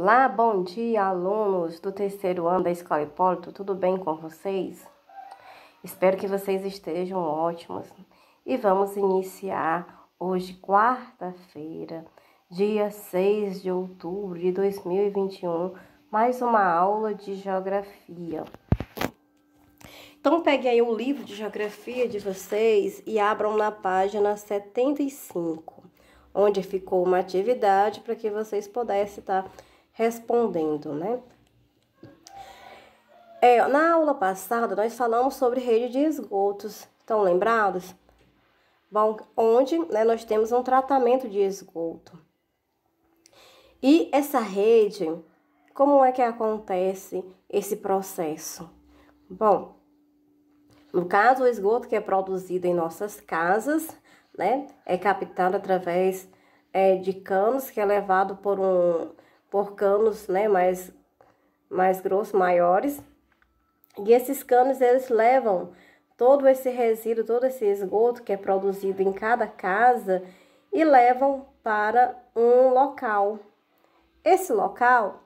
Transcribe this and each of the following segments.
Olá, bom dia, alunos do terceiro ano da Escola Hipólito, tudo bem com vocês? Espero que vocês estejam ótimos e vamos iniciar hoje, quarta-feira, dia 6 de outubro de 2021, mais uma aula de geografia. Então, peguem aí o livro de geografia de vocês e abram na página 75, onde ficou uma atividade para que vocês pudessem estar respondendo, né? É, na aula passada, nós falamos sobre rede de esgotos. Estão lembrados? Bom, onde né, nós temos um tratamento de esgoto. E essa rede, como é que acontece esse processo? Bom, no caso, o esgoto que é produzido em nossas casas, né, é captado através é, de canos que é levado por um por canos, né, mais, mais grossos, maiores. E esses canos, eles levam todo esse resíduo, todo esse esgoto que é produzido em cada casa e levam para um local. Esse local,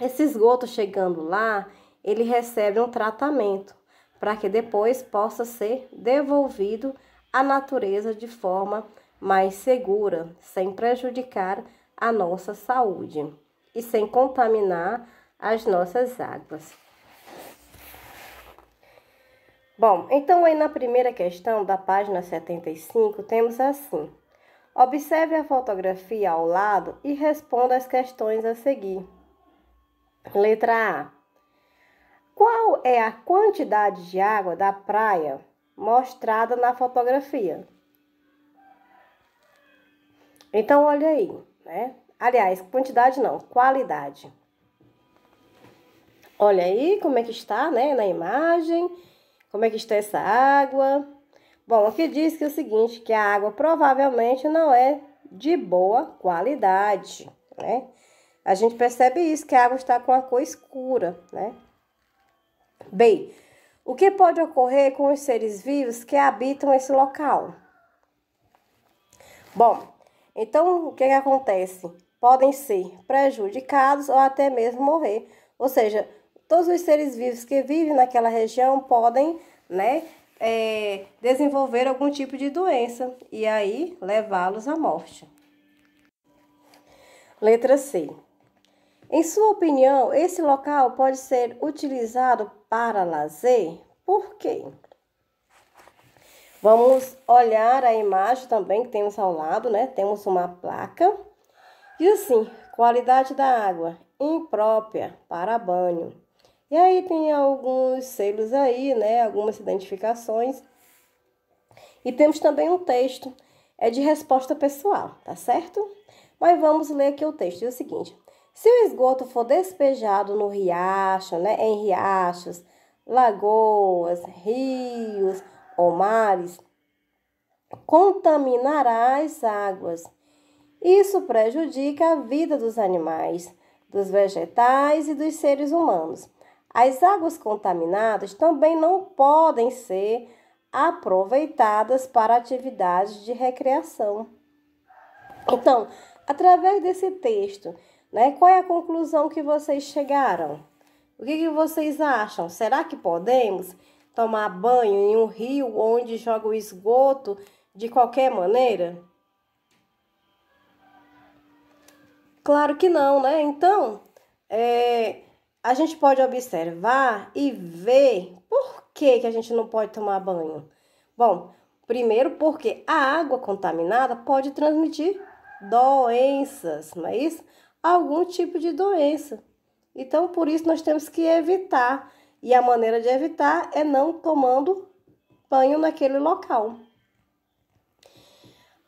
esse esgoto chegando lá, ele recebe um tratamento para que depois possa ser devolvido à natureza de forma mais segura, sem prejudicar a nossa saúde e sem contaminar as nossas águas. Bom, então aí na primeira questão da página 75 temos assim: Observe a fotografia ao lado e responda as questões a seguir. Letra A. Qual é a quantidade de água da praia mostrada na fotografia? Então, olha aí né? Aliás, quantidade não, qualidade. Olha aí como é que está, né, na imagem, como é que está essa água. Bom, aqui diz que é o seguinte, que a água provavelmente não é de boa qualidade, né? A gente percebe isso, que a água está com a cor escura, né? Bem, o que pode ocorrer com os seres vivos que habitam esse local? Bom, então, o que, é que acontece? Podem ser prejudicados ou até mesmo morrer. Ou seja, todos os seres vivos que vivem naquela região podem, né, é, desenvolver algum tipo de doença e aí levá-los à morte. Letra C. Em sua opinião, esse local pode ser utilizado para lazer? Por quê? Vamos olhar a imagem também que temos ao lado, né? Temos uma placa. E assim, qualidade da água imprópria para banho. E aí tem alguns selos aí, né? Algumas identificações. E temos também um texto, é de resposta pessoal, tá certo? Mas vamos ler aqui o texto. É o seguinte: se o esgoto for despejado no riacho, né? Em riachos, lagoas, rios ou mares, contaminará as águas. Isso prejudica a vida dos animais, dos vegetais e dos seres humanos. As águas contaminadas também não podem ser aproveitadas para atividades de recreação. Então, através desse texto, né, qual é a conclusão que vocês chegaram? O que, que vocês acham? Será que podemos? tomar banho em um rio onde joga o esgoto de qualquer maneira? Claro que não, né? Então, é, a gente pode observar e ver por que, que a gente não pode tomar banho. Bom, primeiro porque a água contaminada pode transmitir doenças, não é isso? Algum tipo de doença. Então, por isso, nós temos que evitar. E a maneira de evitar é não tomando banho naquele local.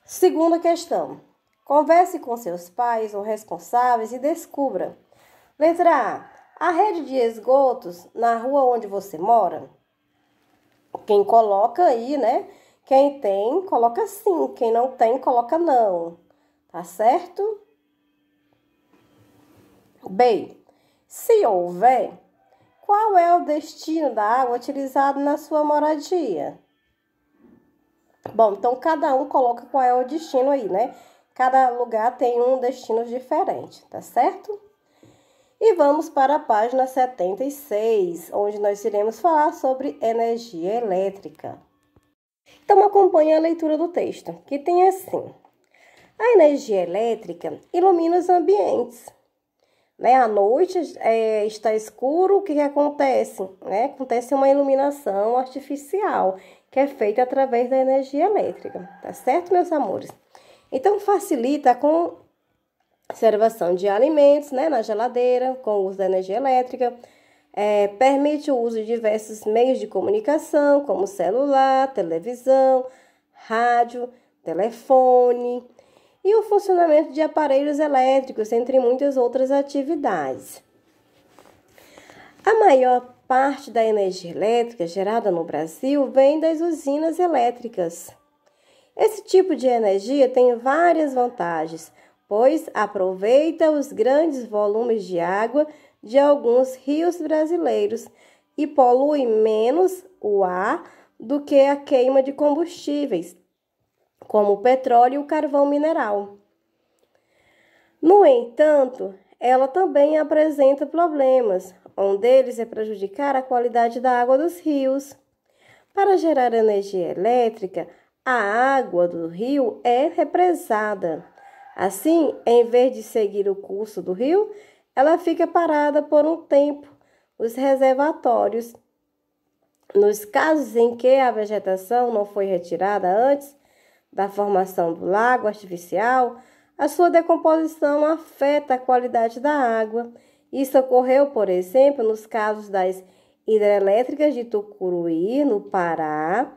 Segunda questão: converse com seus pais ou responsáveis e descubra. Letra A: a rede de esgotos na rua onde você mora. Quem coloca aí, né? Quem tem, coloca sim. Quem não tem, coloca não. Tá certo? B. Se houver, qual é o destino da água utilizada na sua moradia? Bom, então cada um coloca qual é o destino aí, né? Cada lugar tem um destino diferente, tá certo? E vamos para a página 76, onde nós iremos falar sobre energia elétrica. Então acompanhe a leitura do texto, que tem assim: A energia elétrica ilumina os ambientes, né? À noite é, está escuro, o que, que acontece? Né? Acontece uma iluminação artificial, que é feita através da energia elétrica, tá certo, meus amores? Então, facilita com conservação de alimentos né, na geladeira, com o uso da energia elétrica, é, permite o uso de diversos meios de comunicação, como celular, televisão, rádio, telefone, e o funcionamento de aparelhos elétricos, entre muitas outras atividades. A maior parte da energia elétrica gerada no Brasil vem das usinas elétricas. Esse tipo de energia tem várias vantagens, pois aproveita os grandes volumes de água de alguns rios brasileiros e polui menos o ar do que a queima de combustíveis, como o petróleo e o carvão mineral. No entanto, ela também apresenta problemas, um deles é prejudicar a qualidade da água dos rios. Para gerar energia elétrica, a água do rio é represada. Assim, em vez de seguir o curso do rio, ela fica parada por um tempo Os reservatórios. Nos casos em que a vegetação não foi retirada antes, da formação do lago artificial, a sua decomposição afeta a qualidade da água. Isso ocorreu, por exemplo, nos casos das hidrelétricas de Tucuruí, no Pará,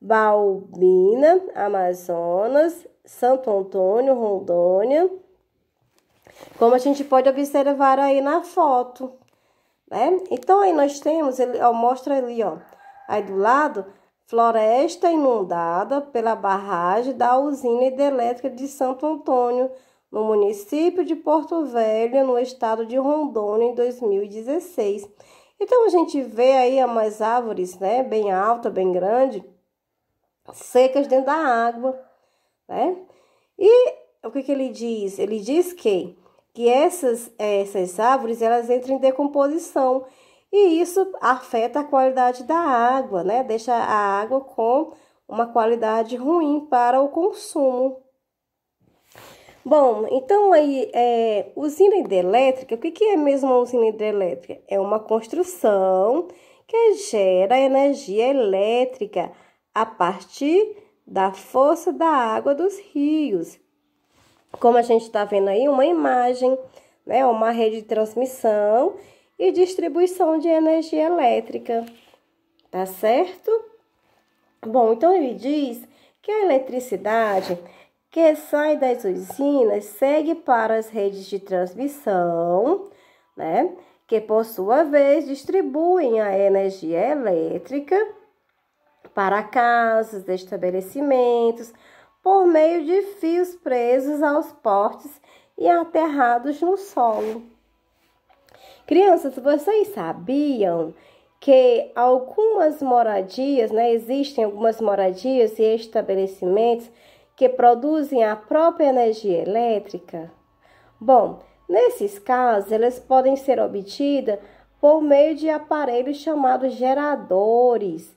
Balbina, Amazonas, Santo Antônio, Rondônia. Como a gente pode observar aí na foto, né? Então aí nós temos, ele mostra ali, ó, aí do lado, Floresta inundada pela barragem da usina hidrelétrica de Santo Antônio, no município de Porto Velho, no estado de Rondônia, em 2016. Então a gente vê aí umas árvores, né, bem alta, bem grande, secas dentro da água, né? E o que, que ele diz? Ele diz que que essas, essas árvores elas entram em decomposição e isso afeta a qualidade da água, né? Deixa a água com uma qualidade ruim para o consumo. Bom, então aí, é, usina hidrelétrica, o que, que é mesmo uma usina hidrelétrica? É uma construção que gera energia elétrica a partir da força da água dos rios. Como a gente está vendo aí, uma imagem, né, uma rede de transmissão e distribuição de energia elétrica, tá certo? Bom, então ele diz que a eletricidade que sai das usinas segue para as redes de transmissão, né? Que por sua vez distribuem a energia elétrica para casas, estabelecimentos, por meio de fios presos aos postes e aterrados no solo. Crianças, vocês sabiam que algumas moradias, né, existem algumas moradias e estabelecimentos que produzem a própria energia elétrica? Bom, nesses casos, elas podem ser obtidas por meio de aparelhos chamados geradores,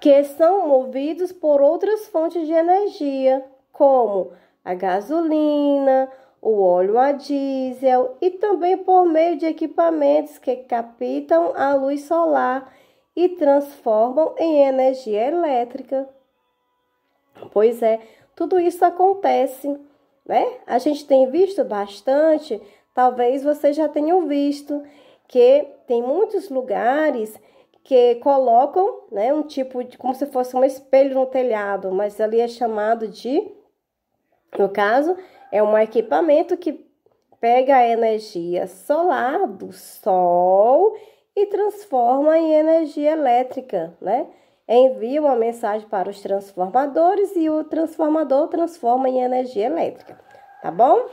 que são movidos por outras fontes de energia, como a gasolina, o óleo a diesel e também por meio de equipamentos que captam a luz solar e transformam em energia elétrica. Pois é, tudo isso acontece, né? A gente tem visto bastante, talvez vocês já tenham visto que tem muitos lugares que colocam, né, um tipo de como se fosse um espelho no telhado, mas ali é chamado de no caso, é um equipamento que pega a energia solar do sol e transforma em energia elétrica, né? Envia uma mensagem para os transformadores e o transformador transforma em energia elétrica, tá bom?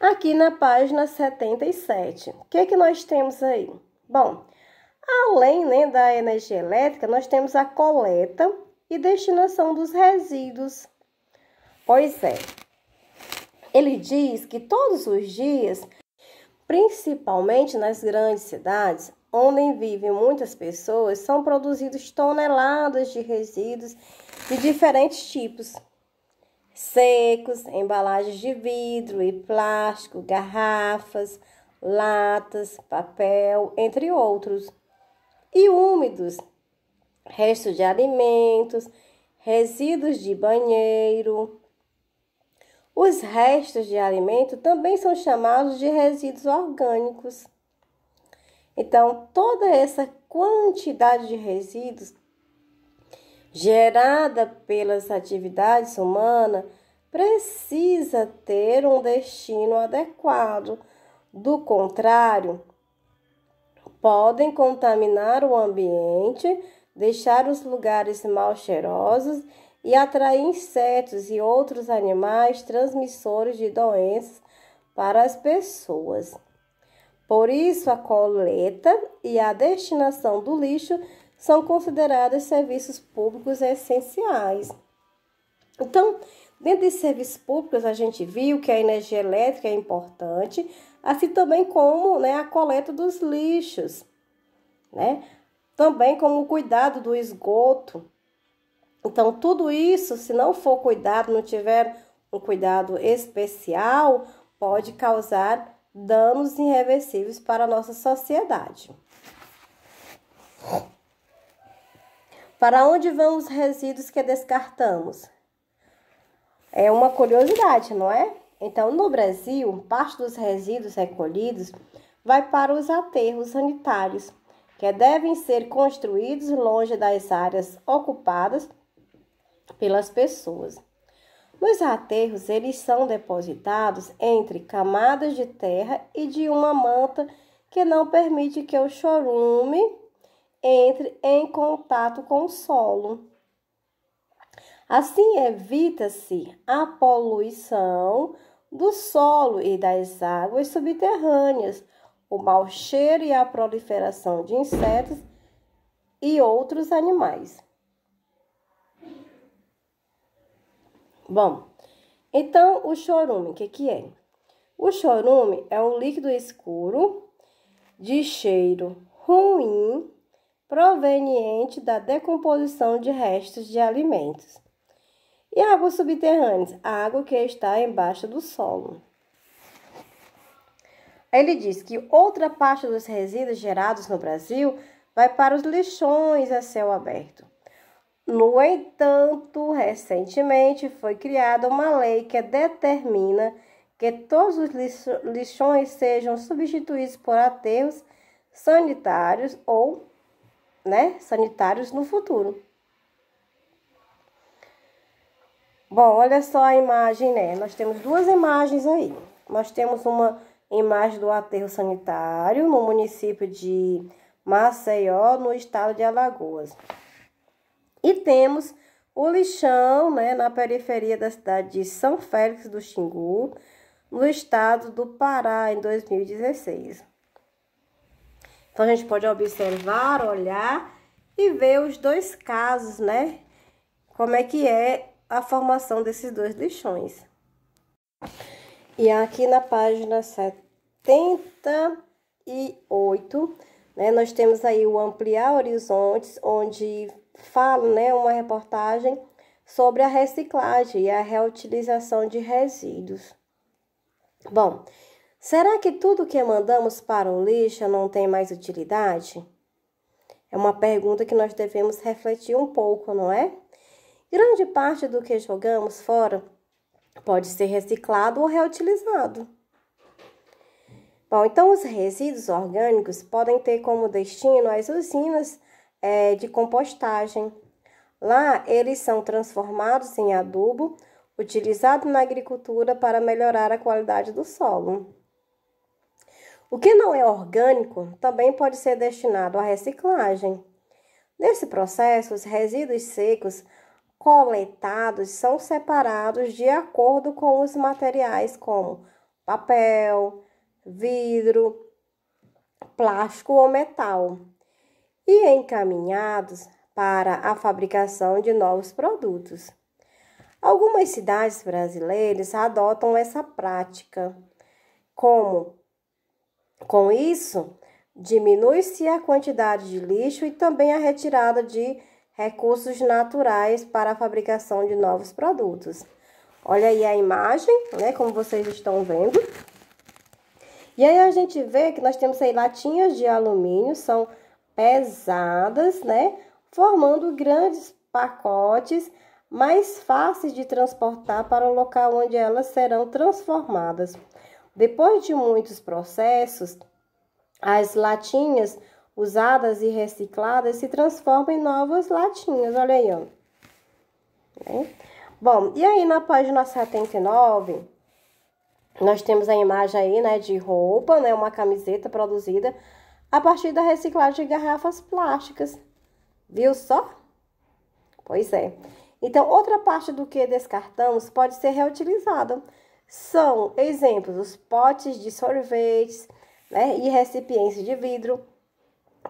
Aqui na página 77, o que, é que nós temos aí? Bom, além né, da energia elétrica, nós temos a coleta e destinação dos resíduos. Pois é, ele diz que todos os dias, principalmente nas grandes cidades, onde vivem muitas pessoas, são produzidos toneladas de resíduos de diferentes tipos. Secos, embalagens de vidro e plástico, garrafas, latas, papel, entre outros. E úmidos, restos de alimentos, resíduos de banheiro, os restos de alimento também são chamados de resíduos orgânicos. Então, toda essa quantidade de resíduos gerada pelas atividades humanas precisa ter um destino adequado. Do contrário, podem contaminar o ambiente, deixar os lugares mal cheirosos e atrair insetos e outros animais transmissores de doenças para as pessoas. Por isso, a coleta e a destinação do lixo são considerados serviços públicos essenciais. Então, dentro de serviços públicos, a gente viu que a energia elétrica é importante, assim também como né, a coleta dos lixos, né? também como o cuidado do esgoto, então, tudo isso, se não for cuidado, não tiver um cuidado especial, pode causar danos irreversíveis para a nossa sociedade. Para onde vão os resíduos que descartamos? É uma curiosidade, não é? Então, no Brasil, parte dos resíduos recolhidos vai para os aterros sanitários, que devem ser construídos longe das áreas ocupadas pelas pessoas. Nos aterros, eles são depositados entre camadas de terra e de uma manta que não permite que o chorume entre em contato com o solo. Assim, evita-se a poluição do solo e das águas subterrâneas, o mau cheiro e a proliferação de insetos e outros animais. Bom, então o chorume, o que, que é? O chorume é um líquido escuro de cheiro ruim proveniente da decomposição de restos de alimentos. E águas subterrâneas, a água que está embaixo do solo. Ele diz que outra parte dos resíduos gerados no Brasil vai para os lixões a céu aberto. No entanto, recentemente foi criada uma lei que determina que todos os lixões sejam substituídos por aterros sanitários ou né, sanitários no futuro. Bom, olha só a imagem, né? Nós temos duas imagens aí. Nós temos uma imagem do aterro sanitário no município de Maceió, no estado de Alagoas. E temos o lixão, né, na periferia da cidade de São Félix do Xingu, no estado do Pará, em 2016. Então, a gente pode observar, olhar e ver os dois casos, né? Como é que é a formação desses dois lixões. E aqui na página 78, né, nós temos aí o ampliar horizontes, onde fala, né, uma reportagem sobre a reciclagem e a reutilização de resíduos. Bom, será que tudo que mandamos para o lixo não tem mais utilidade? É uma pergunta que nós devemos refletir um pouco, não é? Grande parte do que jogamos fora pode ser reciclado ou reutilizado. Bom, então os resíduos orgânicos podem ter como destino as usinas é, de compostagem. Lá, eles são transformados em adubo, utilizado na agricultura para melhorar a qualidade do solo. O que não é orgânico também pode ser destinado à reciclagem. Nesse processo, os resíduos secos coletados são separados de acordo com os materiais como papel, vidro, plástico ou metal e encaminhados para a fabricação de novos produtos. Algumas cidades brasileiras adotam essa prática, como com isso diminui-se a quantidade de lixo e também a retirada de recursos naturais para a fabricação de novos produtos. Olha aí a imagem, né, como vocês estão vendo. E aí a gente vê que nós temos aí latinhas de alumínio, são pesadas, né? Formando grandes pacotes mais fáceis de transportar para o local onde elas serão transformadas. Depois de muitos processos, as latinhas usadas e recicladas se transformam em novas latinhas, olha aí, ó. Né? Bom, e aí na página 79, nós temos a imagem aí, né, de roupa, né, uma camiseta produzida a partir da reciclagem de garrafas plásticas. Viu só? Pois é. Então, outra parte do que descartamos pode ser reutilizada. São exemplos os potes de sorvetes né, e recipientes de vidro,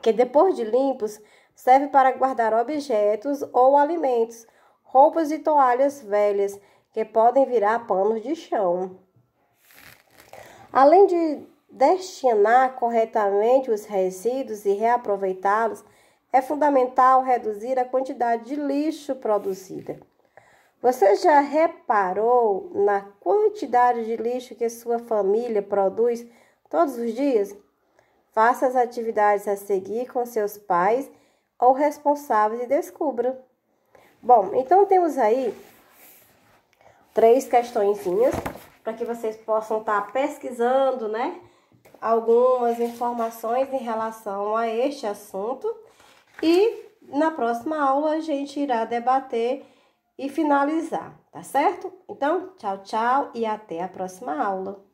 que depois de limpos serve para guardar objetos ou alimentos, roupas e toalhas velhas que podem virar panos de chão. Além de destinar corretamente os resíduos e reaproveitá-los, é fundamental reduzir a quantidade de lixo produzida. Você já reparou na quantidade de lixo que sua família produz todos os dias? Faça as atividades a seguir com seus pais ou responsáveis e descubra. Bom, então temos aí três questõezinhas para que vocês possam estar tá pesquisando, né? algumas informações em relação a este assunto e na próxima aula a gente irá debater e finalizar, tá certo? Então, tchau, tchau e até a próxima aula.